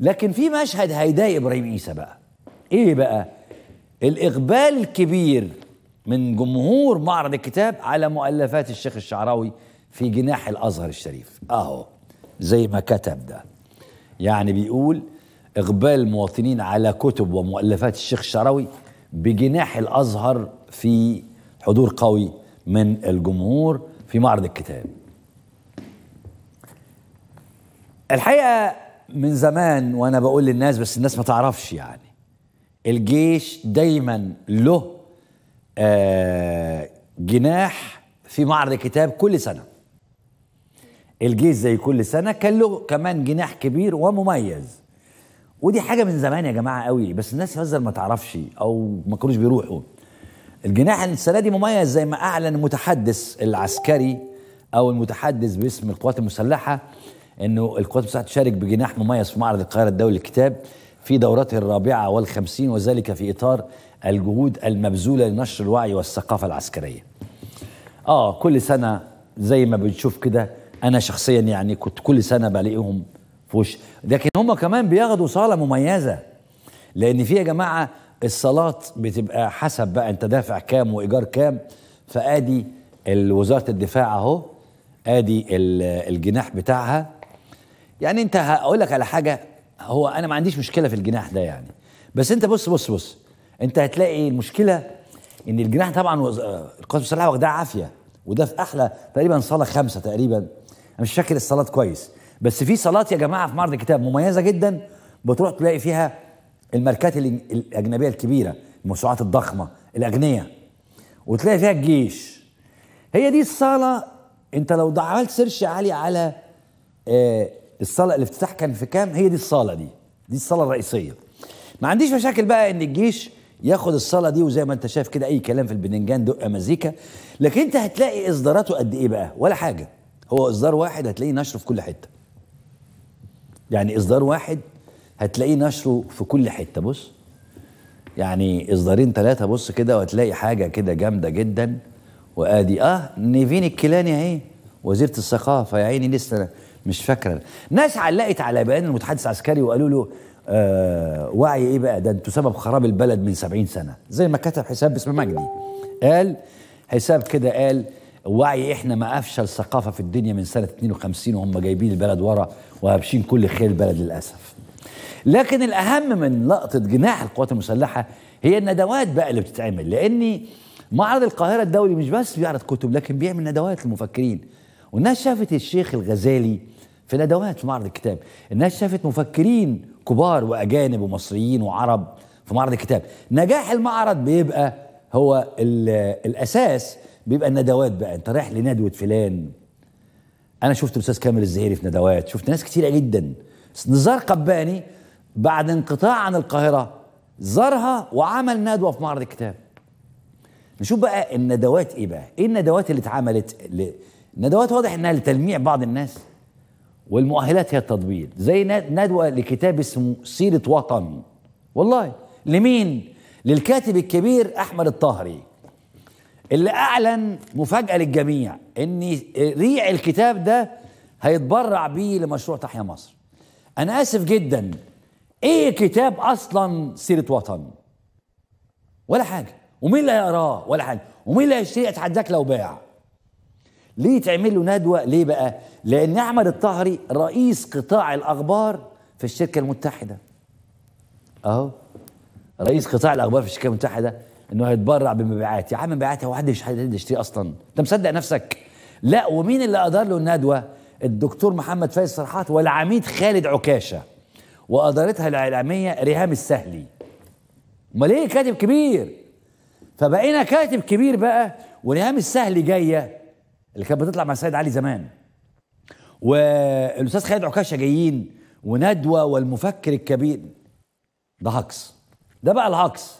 لكن في مشهد هيضايق ابراهيم عيسى بقى ايه بقى الاقبال الكبير من جمهور معرض الكتاب على مؤلفات الشيخ الشعراوي في جناح الازهر الشريف اهو زي ما كتب ده يعني بيقول اقبال المواطنين على كتب ومؤلفات الشيخ الشعراوي بجناح الازهر في حضور قوي من الجمهور في معرض الكتاب الحقيقه من زمان وانا بقول للناس بس الناس ما تعرفش يعني الجيش دايما له آه، جناح في معرض كتاب كل سنه الجيش زي كل سنه كان له كمان جناح كبير ومميز ودي حاجه من زمان يا جماعه قوي بس الناس هزر ما تعرفش او ما كانوش بيروحوا الجناح السنه دي مميز زي ما اعلن المتحدث العسكري او المتحدث باسم القوات المسلحه انه القوات المسلحه تشارك بجناح مميز في معرض القاهره الدولي للكتاب في دورته الرابعه والخمسين وذلك في اطار الجهود المبذوله لنشر الوعي والثقافه العسكريه. اه كل سنه زي ما بنشوف كده انا شخصيا يعني كنت كل سنه بلاقيهم في وش لكن هم كمان بياخدوا صاله مميزه لان في يا جماعه الصالات بتبقى حسب بقى انت دافع كام وايجار كام فادي وزاره الدفاع اهو ادي الجناح بتاعها يعني انت هقول لك على حاجه هو انا ما عنديش مشكله في الجناح ده يعني بس انت بص بص بص انت هتلاقي المشكله ان الجناح طبعا وز... آه، القاسم صلاح واخدها عافيه وده في احلى تقريبا صلاه خمسه تقريبا انا مش فاكر الصلاه كويس بس في صلاه يا جماعه في معرض الكتاب مميزه جدا بتروح تلاقي فيها الماركات الاجنبيه الكبيره الموسوعات الضخمه الاغنياء وتلاقي فيها الجيش هي دي الصاله انت لو عملت سيرش عالي على آه، الصاله الافتتاح كان في كام هي دي الصاله دي دي الصاله الرئيسيه ما عنديش مشاكل بقى ان الجيش ياخد الصاله دي وزي ما انت شايف كده اي كلام في البنجان دق مزيكا لكن انت هتلاقي اصداراته قد ايه بقى ولا حاجه هو اصدار واحد هتلاقيه نشره في كل حته يعني اصدار واحد هتلاقيه نشره في كل حته بص يعني اصدارين ثلاثه بص كده وهتلاقي حاجه كده جامده جدا وادي اه نيفين الكيلاني اهي وزيره الثقافه يا عيني لسه مش فاكره ناس علقت على بيان المتحدث العسكري وقالوا له آه وعي ايه بقى ده انتوا سبب خراب البلد من 70 سنه زي ما كتب حساب باسم مجدي قال حساب كده قال وعي احنا ما افشل ثقافه في الدنيا من سنه 52 وهم جايبين البلد ورا وهابشين كل خير البلد للاسف لكن الاهم من لقطه جناح القوات المسلحه هي الندوات بقى اللي بتتعمل لاني معرض القاهره الدولي مش بس بيعرض كتب لكن بيعمل ندوات للمفكرين والناس شافت الشيخ الغزالي في ندوات في معرض الكتاب الناس شافت مفكرين كبار واجانب ومصريين وعرب في معرض الكتاب نجاح المعرض بيبقى هو الاساس بيبقى الندوات بقى انت رايح لندوه فلان انا شفت الاستاذ كامل الزهيري في ندوات شفت ناس كتيره جدا نزار قباني بعد انقطاع عن القاهره زارها وعمل ندوه في معرض الكتاب نشوف بقى الندوات ايه بقى ايه الندوات اللي اتعملت ل... الندوات واضح انها لتلميع بعض الناس والمؤهلات هي التطبيل زي ندوة لكتاب اسمه سيرة وطن والله لمين؟ للكاتب الكبير أحمد الطهري اللي أعلن مفاجأة للجميع إن ريع الكتاب ده هيتبرع بيه لمشروع تحيا مصر أنا آسف جدا إيه كتاب أصلا سيرة وطن؟ ولا حاجة ومين اللي هيقراه ولا حاجة ومين اللي هيشتري أتحداك لو باع ليه تعمل له ندوة ليه بقى لأن أحمد الطهري رئيس قطاع الأخبار في الشركة المتحدة أهو رئيس قطاع الأخبار في الشركة المتحدة إنه هيتبرع بمبيعات يا عم مبيعات هو حد يشتري أصلا أنت مصدق نفسك لا ومين اللي أدار له الندوة الدكتور محمد فايز صرحات والعميد خالد عكاشة وأدارتها الإعلامية ريهام السهلي امال ايه كاتب كبير فبقينا كاتب كبير بقى وريهام السهلي جايه اللي كانت بتطلع مع السيد علي زمان والاستاذ خالد عكاشه جايين وندوه والمفكر الكبير ده هكس ده بقى الهكس